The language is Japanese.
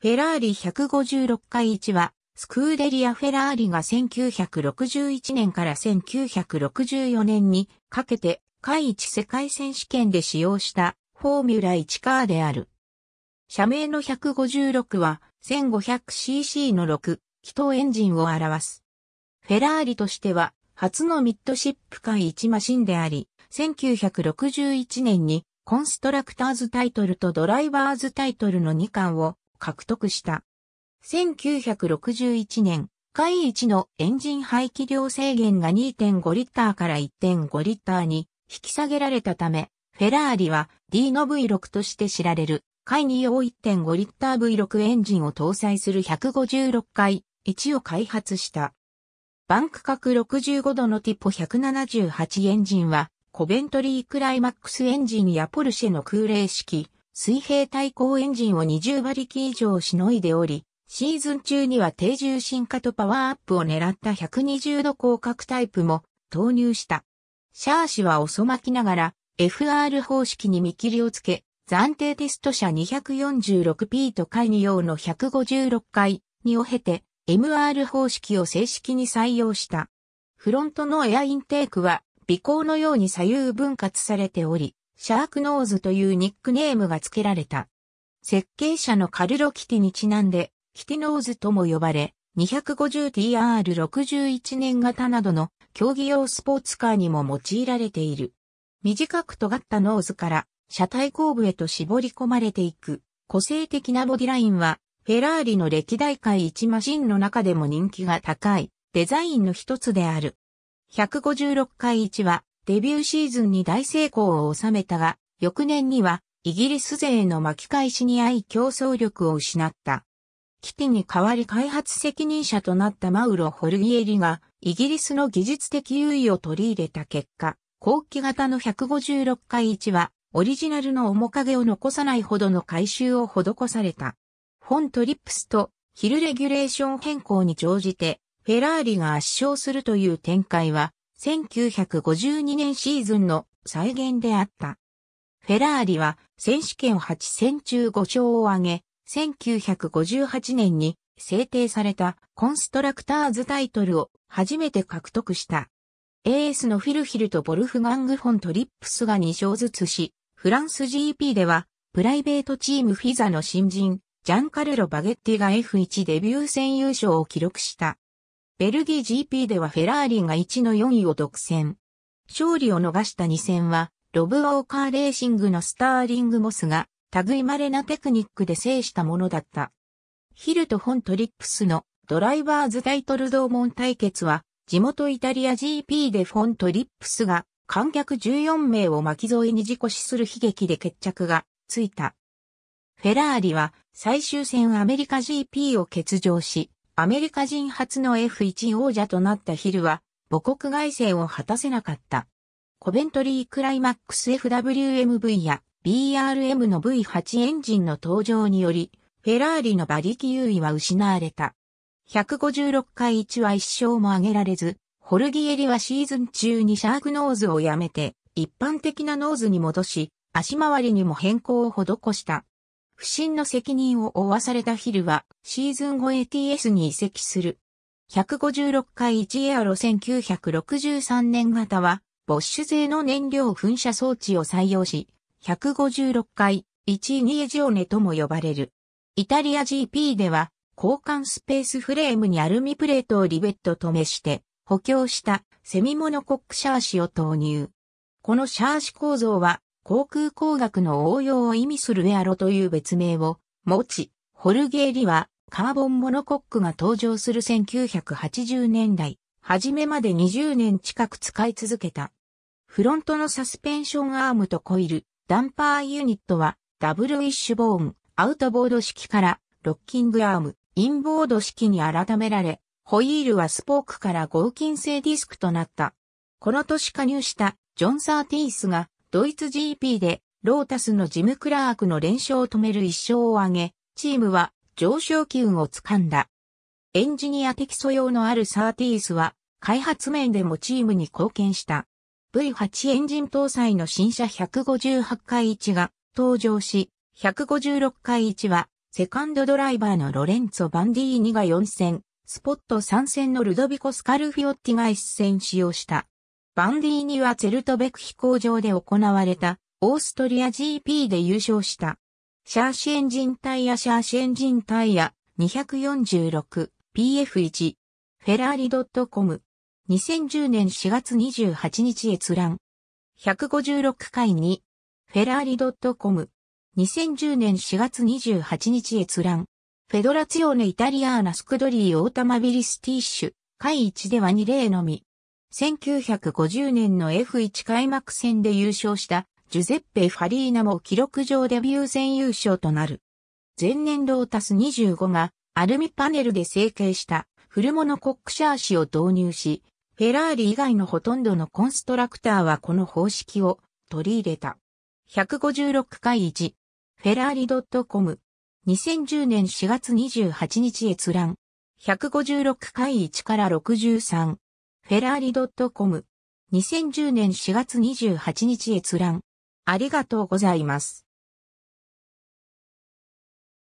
フェラーリ156回1は、スクーデリア・フェラーリが1961年から1964年にかけて、海1世界選手権で使用したフォーミュラ1カーである。社名の156は 1500cc の6気筒エンジンを表す。フェラーリとしては初のミッドシップ海1マシンであり、1961年にコンストラクターズタイトルとドライバーズタイトルの2冠を獲得した。1961年、海1のエンジン排気量制限が2.5リッターから1.5リッターに引き下げられたため、フェラーリは D の V6 として知られる、海2用1.5リッター V6 エンジンを搭載する156回1を開発した。バンク角65度のティポ178エンジンは、コベントリークライマックスエンジンやポルシェの空冷式、水平対向エンジンを20馬力以上しのいでおり、シーズン中には低重心化とパワーアップを狙った120度広角タイプも投入した。シャーシは遅まきながら FR 方式に見切りをつけ、暫定テスト車 246P と会議用の156回にを経て MR 方式を正式に採用した。フロントのエアインテークは、微光のように左右分割されており、シャークノーズというニックネームが付けられた。設計者のカルロ・キティにちなんで、キティノーズとも呼ばれ、250TR61 年型などの競技用スポーツカーにも用いられている。短く尖ったノーズから車体後部へと絞り込まれていく個性的なボディラインはフェラーリの歴代界一マシンの中でも人気が高いデザインの一つである。156回1はデビューシーズンに大成功を収めたが、翌年にはイギリス勢の巻き返しに遭い競争力を失った。キティに代わり開発責任者となったマウロ・ホルギエリが、イギリスの技術的優位を取り入れた結果、後期型の156回1は、オリジナルの面影を残さないほどの改修を施された。フォントリップスとヒルレギュレーション変更に乗じて、フェラーリが圧勝するという展開は、1952年シーズンの再現であった。フェラーリは選手権8戦中5勝を挙げ、1958年に制定されたコンストラクターズタイトルを初めて獲得した。エースのフィルヒルとボルフガングフォントリップスが2勝ずつし、フランス GP ではプライベートチームフィザの新人、ジャンカルロ・バゲッティが F1 デビュー戦優勝を記録した。ベルギー GP ではフェラーリが1の4位を独占。勝利を逃した2戦は、ロブ・ウォーカーレーシングのスターリング・モスが、類まれなテクニックで制したものだった。ヒルとホントリップスのドライバーズタイトル同門対決は、地元イタリア GP でフォントリップスが観客14名を巻き添えに事故死する悲劇で決着がついた。フェラーリは最終戦アメリカ GP を欠場し、アメリカ人初の F1 王者となったヒルは、母国外線を果たせなかった。コベントリークライマックス FWMV や BRM の V8 エンジンの登場により、フェラーリの馬力優位は失われた。156回1は1勝も挙げられず、ホルギエリはシーズン中にシャークノーズをやめて、一般的なノーズに戻し、足回りにも変更を施した。不審の責任を負わされたヒルは、シーズン後 ATS に移籍する。156回1エアロ1963年型は、ボッシュ製の燃料噴射装置を採用し、156回1ニエジオネとも呼ばれる。イタリア GP では、交換スペースフレームにアルミプレートをリベット止めして、補強したセミモノコックシャーシを投入。このシャーシ構造は航空工学の応用を意味するエアロという別名を持ち、ホルゲーリはカーボンモノコックが登場する1980年代、初めまで20年近く使い続けた。フロントのサスペンションアームとコイル、ダンパーユニットはダブルウィッシュボーン、アウトボード式からロッキングアーム、インボード式に改められ、ホイールはスポークから合金製ディスクとなった。この年加入したジョン・サーティースがドイツ GP でロータスのジム・クラークの連勝を止める一勝を挙げ、チームは上昇機運を掴んだ。エンジニア的素養のあるサーティースは、開発面でもチームに貢献した。V8 エンジン搭載の新車158回1が登場し、156回1は、セカンドドライバーのロレンツォ・バンディーニが4戦、スポット3戦のルドビコ・スカルフィオッティが1戦使用した。バンディーニはツェルトベク飛行場で行われたオーストリア GP で優勝した。シャーシエンジンタイヤシャーシエンジンタイヤ 246PF1 フェラーリドットコム。2010年4月28日閲覧156回2フェラーリドットコム。2010年4月28日閲覧フェドラツィオネイタリアーナスクドリーオータマビリスティッシュ、回1では2例のみ。1950年の F1 開幕戦で優勝したジュゼッペ・ファリーナも記録上デビュー戦優勝となる。前年ロータス25がアルミパネルで成形した古物コックシャーシを導入し、フェラーリ以外のほとんどのコンストラクターはこの方式を取り入れた。156回1、フェラーリ .com。2010年4月28日閲覧。156回1から63。フェラーリ .com。2010年4月28日閲覧。ありがとうございます。